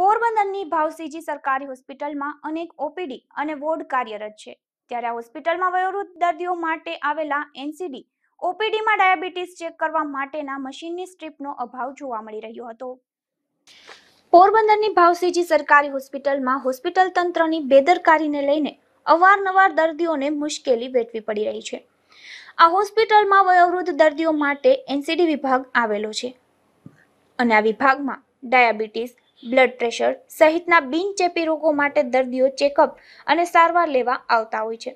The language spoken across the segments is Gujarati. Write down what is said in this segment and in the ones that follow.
પોરબંદરની ભાવસીજી સરકારી હોસ્પિટલમાં અનેક ઓપીડી અને વોર્ડ કાર્યરત છે ત્યારે આ હોસ્પિટલમાં વયોવૃદ્ધ દર્દીઓ માટે આવેલા એનસીડી ઓપીડીમાં ડાયાબિટીસ ચેક કરવા માટેના મશીનની સ્ટ્રીપનો અભાવ જોવા મળી રહ્યો હતો પોરબંદરની ભાવસીજી સરકારી હોસ્પિટલમાં હોસ્પિટલ તંત્રની બેદરકારીને લઈને અવારનવાર દર્દીઓને મુશ્કેલી વેઠવી પડી રહી છે આ હોસ્પિટલમાં વયોવૃદ્ધ દર્દીઓ માટે એનસીડી વિભાગ આવેલો છે અને આ વિભાગમાં ડાયાબિટીસ બ્લડ પ્રેશર સહિતના બિનચેપી રોગો માટે દર્દીઓ ચેકઅપ અને સારવાર લેવા આવતા હોય છે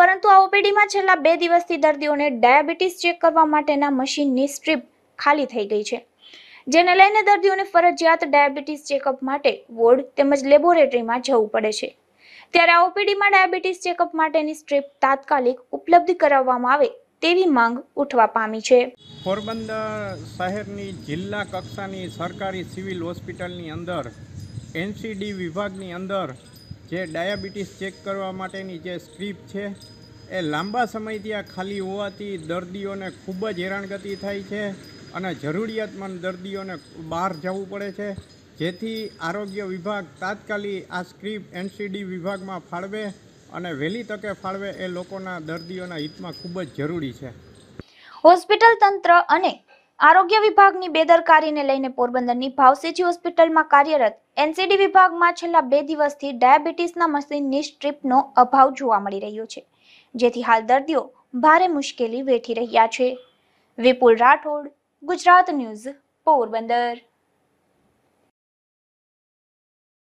પરંતુ આ ઓપીડીમાં છેલ્લા બે દિવસથી દર્દીઓને ડાયાબિટીસ ચેક કરવા માટેના મશીનની સ્ટ્રીપ ખાલી થઈ ગઈ છે જેને લઈને દર્દીઓને ફરજિયાત ડાયાબિટીસ ચેકઅપ માટે વોર્ડ તેમજ લેબોરેટરીમાં જવું પડે છે ત્યારે આ ઓપીડીમાં ડાયાબિટીસ ચેકઅપ માટેની સ્ટ્રીપ તાત્કાલિક ઉપલબ્ધ કરાવવામાં આવે તેવી માંગ ઉઠવા પામી છે પોરબંદર શહેરની જિલ્લા કક્ષાની સરકારી સિવિલ હોસ્પિટલની અંદર એનસીડી વિભાગની અંદર જે ડાયાબિટીસ ચેક કરવા માટેની જે સ્ક્રીપ છે એ લાંબા સમયથી આ ખાલી હોવાથી દર્દીઓને ખૂબ જ હેરાનગતિ થાય છે અને જરૂરિયાતમંદ દર્દીઓને બહાર જવું પડે છે જેથી આરોગ્ય વિભાગ તાત્કાલિક આ સ્ક્રીપ એનસીડી વિભાગમાં ફાળવે અને વહેલી તકે ફાળવે એ લોકોના દર્દીઓના હિતમાં ખૂબ જ જરૂરી છે હોસ્પિટલ તંત્ર અને આરોગ્ય વિભાગની બેદરકારીને લઈને પોરબંદરની ભાવસેજી હોસ્પિટલમાં કાર્યરત એનસીડી વિભાગમાં છેલ્લા બે દિવસથી ડાયાબિટીસના મશીનની સ્ટ્રીપનો અભાવ જોવા મળી રહ્યો છે જેથી હાલ દર્દીઓ ભારે મુશ્કેલી વેઠી રહ્યા છે વિપુલ રાઠોડ ગુજરાત ન્યૂઝ પોરબંદર